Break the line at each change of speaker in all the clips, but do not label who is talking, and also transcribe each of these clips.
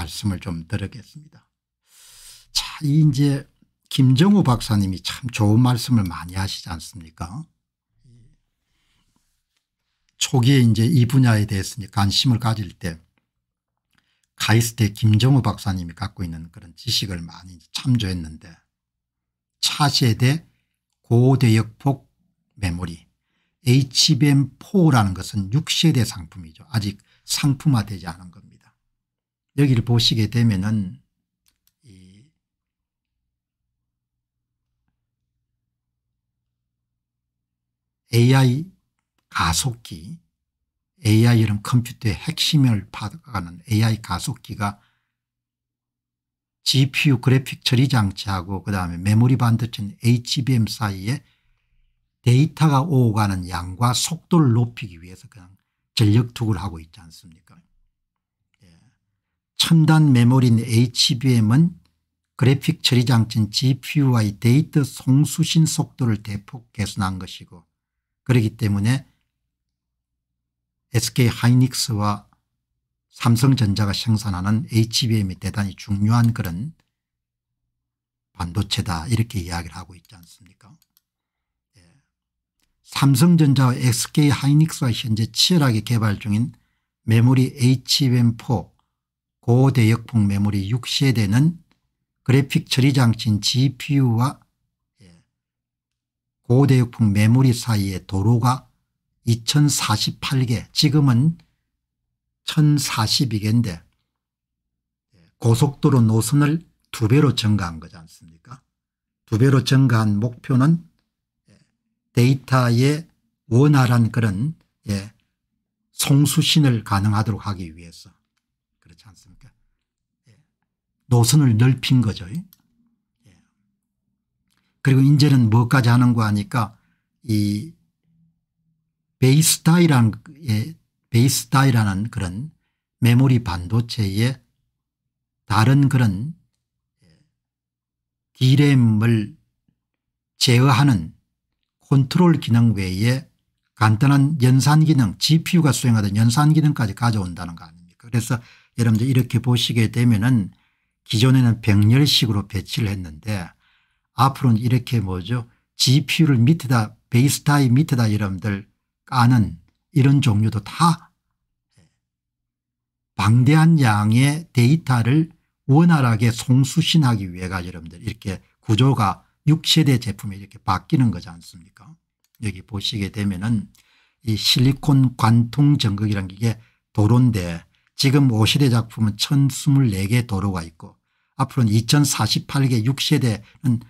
말씀을 좀 드리겠습니다. 자, 이제 김정우 박사님이 참 좋은 말씀을 많이 하시지 않습니까? 초기에 이제 이 분야에 대해서 관심을 가질 때 가이스트 김정우 박사님이 갖고 있는 그런 지식을 많이 참조했는데 차세대 고대역폭 메모리 HBM4라는 것은 6세대 상품이죠. 아직 상품화되지 않은 겁니다. 여기를 보시게 되면은 이 AI 가속기 AI 이런 컴퓨터의 핵심을 파악하는 AI 가속기가 GPU 그래픽 처리 장치하고 그다음에 메모리 반도체인 HBM 사이에 데이터가 오가는 양과 속도를 높이기 위해서 그냥 전력 투구를 하고 있지 않습니까 첨단 메모린 HBM은 그래픽 처리 장치인 GPU와의 데이터 송수신 속도를 대폭 개선한 것이고 그렇기 때문에 SK 하이닉스와 삼성전자가 생산하는 HBM이 대단히 중요한 그런 반도체다 이렇게 이야기를 하고 있지 않습니까 예. 삼성전자와 SK 하이닉스와 현재 치열하게 개발 중인 메모리 HBM4 고대역폭 메모리 6세대는 그래픽 처리 장치인 gpu와 예, 고대역폭 메모리 사이의 도로가 2048개 지금은 1042개인데 고속도로 노선을 두 배로 증가한 거지 않습니까 두 배로 증가한 목표는 예, 데이터의 원활한 그런 예, 송수신을 가능하도록 하기 위해서 노선을 넓힌 거죠. 예. 그리고 이제는 무까지 하는가 하니까 이 베이스타이라는 예, 베이스타이라는 그런 메모리 반도체의 다른 그런 디램을 예, 제어하는 컨트롤 기능 외에 간단한 연산 기능 GPU가 수행하던 연산 기능까지 가져온다는 거 아닙니까 그래서 여러분들 이렇게 보시게 되면 은 기존에는 병렬식으로 배치를 했는데 앞으로는 이렇게 뭐죠 GPU를 밑에다 베이스타이 밑에다 여러분들 까는 이런 종류도 다 방대한 양의 데이터를 원활하게 송수신하기 위해가 여러분들 이렇게 구조가 6세대 제품이 이렇게 바뀌는 거지 않습니까 여기 보시게 되면 은이 실리콘 관통 전극이란 게 도로인데 지금 5세대 작품은 1024개 도로가 있고 앞으로는 2048개 6세대는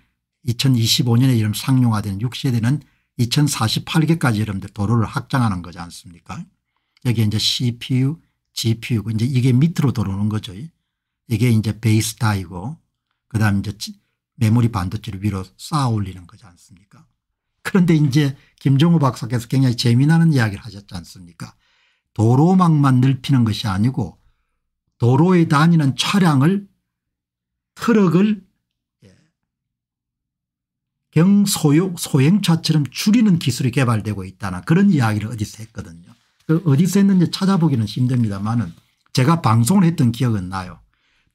2025년에 이름 상용화된 6세대는 2048개까지 여러분들 도로를 확장하는 거지 않습니까 여기 이제 CPU, GPU 이제 이게 밑으로 들어오는 거죠. 이게 이제 베이스 다이고 그다음 이제 메모리 반도체를 위로 쌓아 올리는 거지 않습니까 그런데 이제 김종호 박사께서 굉장히 재미나는 이야기를 하셨지 않습니까 도로망만 넓히는 것이 아니고 도로에 다니는 차량을 트럭을 예, 경소요 소행차처럼 줄이는 기술이 개발되고 있다나 그런 이야기를 어디서 했거든요. 그 어디서 했는지 찾아보기는 힘듭니다만은 제가 방송을 했던 기억은 나요.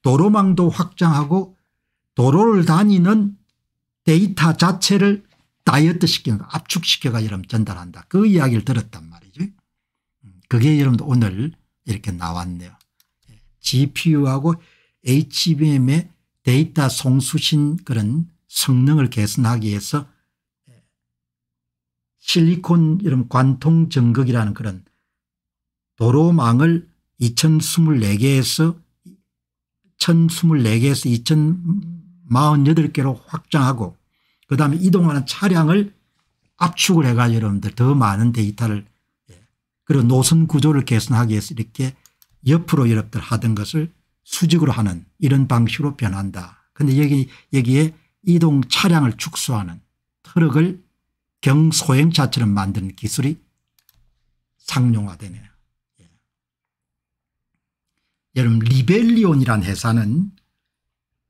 도로망도 확장하고 도로를 다니는 데이터 자체를 다이어트 시키는 압축시켜가지고 전달한다. 그 이야기를 들었단 말이에요. 그게 여러분들 오늘 이렇게 나왔네요. GPU하고 HBM의 데이터 송수신 그런 성능을 개선하기 위해서 예, 실리콘 이런 관통 전극이라는 그런 도로망을 2024개에서 1024개에서 2048개로 확장하고 그다음에 이동하는 차량을 압축을 해가 여러분들 더 많은 데이터를 그리고 노선 구조를 개선하기 위해서 이렇게 옆으로 여러분들 하던 것을 수직으로 하는 이런 방식으로 변한다. 그런데 여기 여기에 이동 차량을 축소하는 트럭을 경소형차처럼 만드는 기술이 상용화되네요. 예. 여러분 리벨리온이란 회사는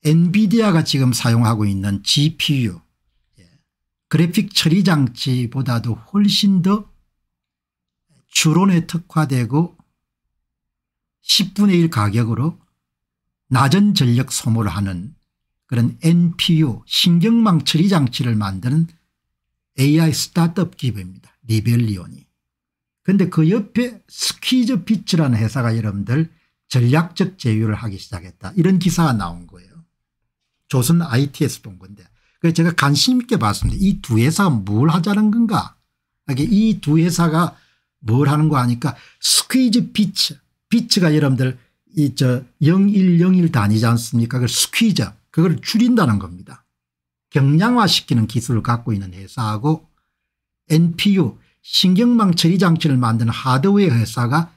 엔비디아가 지금 사용하고 있는 GPU 예. 그래픽 처리 장치보다도 훨씬 더 주론에 특화되고 10분의 1 가격으로 낮은 전력 소모를 하는 그런 NPU 신경망 처리 장치를 만드는 AI 스타트업 기업입니다. 리벨리온이. 그런데 그 옆에 스퀴즈 피츠라는 회사가 여러분들 전략적 제휴를 하기 시작했다. 이런 기사가 나온 거예요. 조선 IT에서 본 건데. 그래서 제가 관심 있게 봤습니다. 이 두 회사가 뭘 하자는 건가? 이게 이 두 회사가 뭘 하는 거 아니까 스퀴즈 피츠 피츠가 여러분들 이 저 0101 단위지 않습니까 그 스퀴즈 그걸 줄인다는 겁니다. 경량화시키는 기술을 갖고 있는 회사하고 NPU 신경망 처리 장치를 만드는 하드웨어 회사가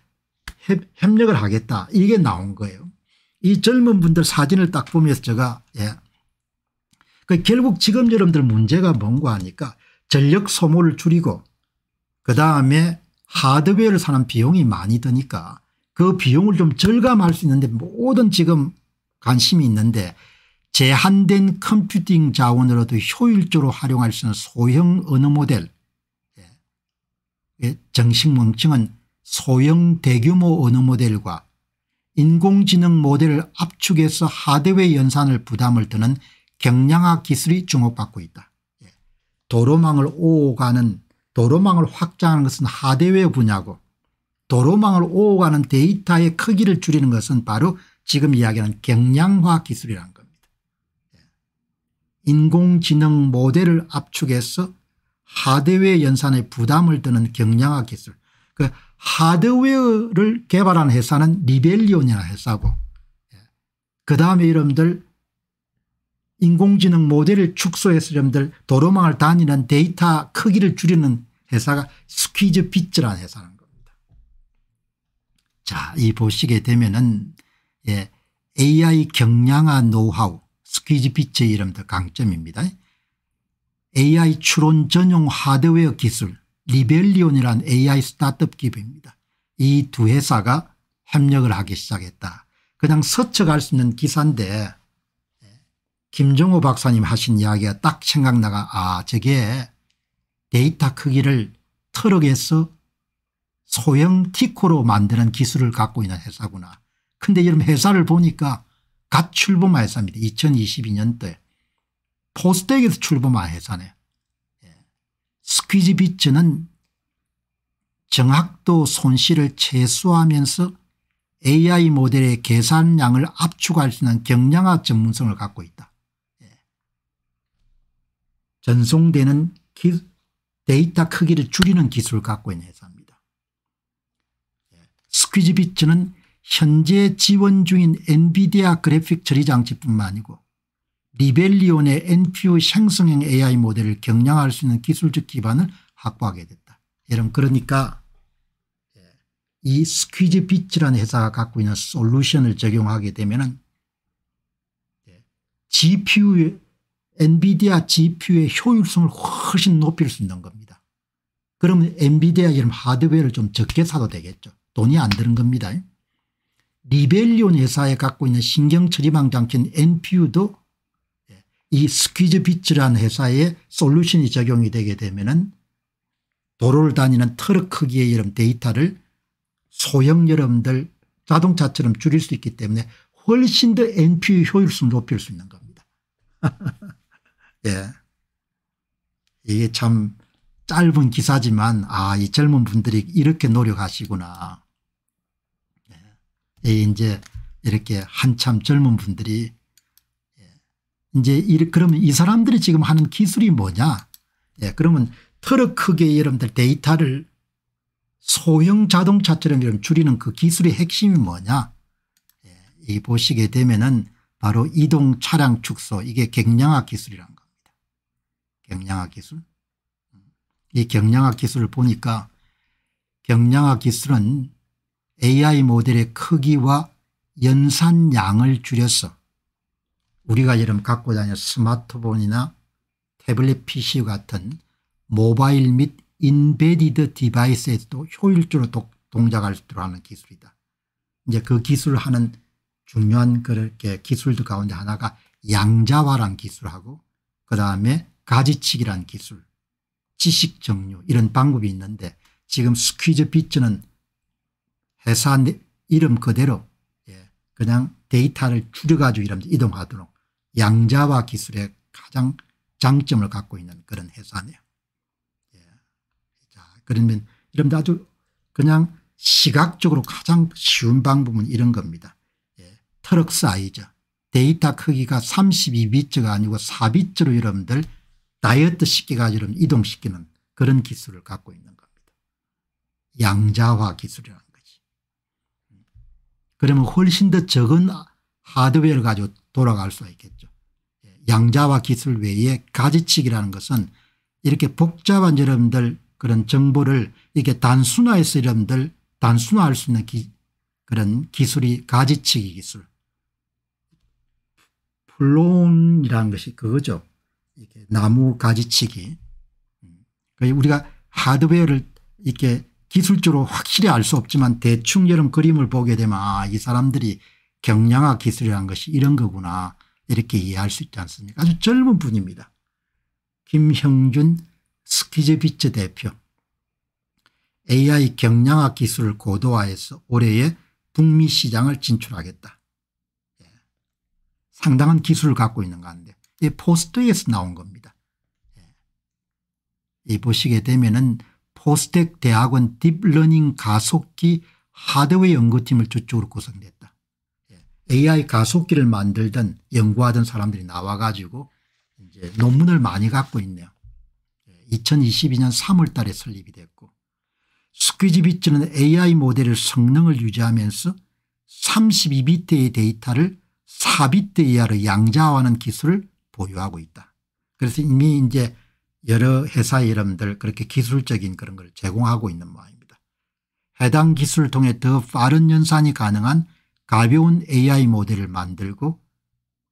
협력을 하겠다 이게 나온 거예요. 이 젊은 분들 사진을 딱 보면서 제가 예. 그 결국 지금 여러분들 문제가 뭔가 하니까 전력 소모를 줄이고 그다음에 하드웨어를 사는 비용이 많이 드니까 그 비용을 좀 절감할 수 있는데 모든 지금 관심이 있는데 제한된 컴퓨팅 자원으로도 효율적으로 활용할 수 있는 소형 언어 모델 예. 예, 정식 명칭은 소형 대규모 언어 모델과 인공지능 모델을 압축해서 하드웨어 연산을 부담을 드는 경량화 기술이 주목받고 있다. 예. 도로망을 오가는 도로망을 확장하는 것은 하대외 분야고 도로망을 오가는 데이터의 크기를 줄이는 것은 바로 지금 이야기하는 경량화 기술이라는 겁니다. 예. 인공지능 모델을 압축해서 하드웨어 연산에 부담을 드는 경량화 기술. 그 하드웨어를 개발한 회사는 리벨리온이라는 회사고 예. 그 다음에 이름들 인공지능 모델을 축소해서 러분들 도로망을 다니는 데이터 크기를 줄이는 회사가 스퀴즈 빗즈라는 회사라는 겁니다. 자, 이 보시게 되면은 예, AI 경량화 노하우 스퀴즈 빗의 이름도 강점입니다. AI 추론 전용 하드웨어 기술 리벨리온이란 AI 스타트업 기업입니다. 이 두 회사가 협력을 하기 시작했다. 그냥 서쳐갈 수 있는 기사인데 예, 김정호 박사님 하신 이야기가 딱 생각나가 아 저게 데이터 크기를 트럭에서 소형 티코로 만드는 기술을 갖고 있는 회사구나. 근데 이런 회사를 보니까 갓 출범한 회사입니다. 2022년도에. 포스텍에서 출범한 회사네 예. 스퀴지 비츠는 정확도 손실을 최소화하면서 AI 모델의 계산량을 압축할 수 있는 경량화 전문성을 갖고 있다. 예. 전송되는 기, 데이터 크기를 줄이는 기술을 갖고 있는 회사입니다. 스퀴즈비츠는 현재 지원 중인 엔비디아 그래픽 처리 장치뿐만 아니고 리벨리온의 NPU 생성형 AI 모델을 경량할 수 있는 기술적 기반을 확보하게 됐다. 여러분 그러니까 예, 이 스퀴즈비츠라는 회사가 갖고 있는 솔루션을 적용하게 되면 g p u 엔비디아 GPU의 효율성을 훨씬 높일 수 있는 겁니다. 그러면 엔비디아 이런 하드웨어를 좀 적게 사도 되겠죠. 돈이 안 드는 겁니다. 리벨리온 회사에 갖고 있는 신경처리망 장치인 NPU도 예, 이 스퀴즈비츠라는 회사의 솔루션이 적용이 되게 되면 은 도로를 다니는 트럭 크기의 이런 데이터를 소형 여러분들 자동차처럼 줄일 수 있기 때문에 훨씬 더 NPU 효율성을 높일 수 있는 겁니다. 예. 이게 참 짧은 기사지만 아 이 젊은 분들이 이렇게 노력하시구나. 네. 예, 이제 이렇게 한참 젊은 분들이 예, 이제 이 그러면 이 사람들이 지금 하는 기술이 뭐냐 예, 그러면 털어 크게 여러분들 데이터를 소형 자동차처럼 이런 줄이는 그 기술의 핵심이 뭐냐 예, 이 보시게 되면은 바로 이동 차량 축소 이게 갱량화 기술이란 겁니다. 갱량화 기술 이 경량학 기술을 보니까 경량학 기술은 AI 모델의 크기와 연산량을 줄여서 우리가 여름 갖고 다니는 스마트폰이나 태블릿 PC 같은 모바일 및 인베디드 디바이스에도 서 효율적으로 동작할 수 있도록 하는 기술이다. 이제 그 기술을 하는 중요한 그렇게 기술들 가운데 하나가 양자화란 기술하고 그 다음에 가지치기란 기술 지식 정류 이런 방법이 있는데 지금 스퀴즈 비트는 회사 이름 그대로 예, 그냥 데이터를 줄여가지고 이런 이동하도록 양자화 기술의 가장 장점을 갖고 있는 그런 회사네요. 예. 자, 그러면 여러분 아주 그냥 시각적으로 가장 쉬운 방법은 이런 겁니다. 예. 트럭 사이즈 데이터 크기가 32비트가 아니고 4비트로 여러분들 다이어트 식기가처럼 이동시키는 그런 기술을 갖고 있는 겁니다. 양자화 기술이라는 거지. 그러면 훨씬 더 적은 하드웨어를 가지고 돌아갈 수 있겠죠. 예, 양자화 기술 외에 가지치기라는 것은 이렇게 복잡한 여러분들 그런 정보를 이렇게 단순화해서 여러분들 단순화할 수 있는 기, 그런 기술이 가지치기 기술. 플론이라는 것이 그거죠. 이렇게 나무 가지치기 우리가 하드웨어를 이렇게 기술적으로 확실히 알 수 없지만 대충 이런 그림을 보게 되면 아, 이 사람들이 경량화 기술이라는 것이 이런 거구나 이렇게 이해할 수 있지 않습니까 아주 젊은 분입니다. 김형준 스키제비츠 대표 AI 경량화 기술을 고도화해서 올해에 북미 시장을 진출하겠다. 예. 상당한 기술을 갖고 있는 것같 건데 이 포스텍에서 나온 겁니다. 예. 이 보시게 되면은 포스텍 대학원 딥러닝 가속기 하드웨어 연구팀을 주축으로 구성됐다. AI 예. 가속기를 만들던 연구하던 사람들이 나와가지고 이제 논문을 많이 갖고 있네요. 2022년 예. 3월 달에 설립이 됐고 스퀴즈비츠는 AI 모델의 성능을 유지하면서 32비트의 데이터를 4비트 이하로 양자화하는 기술을 보유하고 있다. 그래서 이미 이제 여러 회사 이름들 그렇게 기술적인 그런 걸 제공하고 있는 모양입니다. 해당 기술을 통해 더 빠른 연산이 가능한 가벼운 AI 모델을 만들고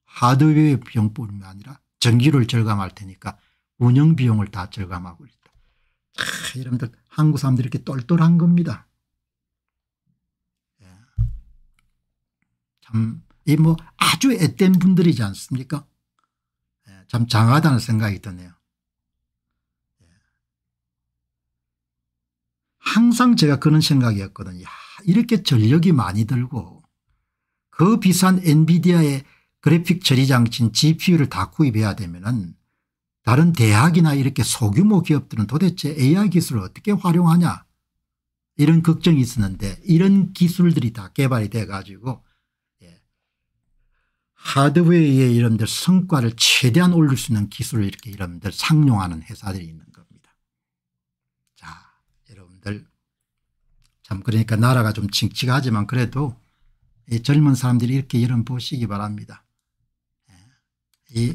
하드웨어 비용뿐만 아니라 전기를 절감할 테니까 운영 비용을 다 절감하고 있다. 아, 여러분들 한국 사람들이 이렇게 똘똘한 겁니다. 예. 참이 뭐 아주 앳된 분들이지 않습니까 참 장하다는 생각이 드네요. 예. 항상 제가 그런 생각이었거든요. 이렇게 전력이 많이 들고 그 비싼 엔비디아의 그래픽 처리장치인 GPU를 다 구입해야 되면 은 다른 대학이나 이렇게 소규모 기업들은 도대체 AI 기술을 어떻게 활용하냐 이런 걱정이 있었는데 이런 기술들이 다 개발이 돼 가지고 하드웨어의 이런들 성과를 최대한 올릴 수 있는 기술을 이렇게 이런들 상용하는 회사들이 있는 겁니다. 자 여러분들 참 그러니까 나라가 좀칭칭하지만 그래도 젊은 사람들이 이렇게 이런 보시기 바랍니다.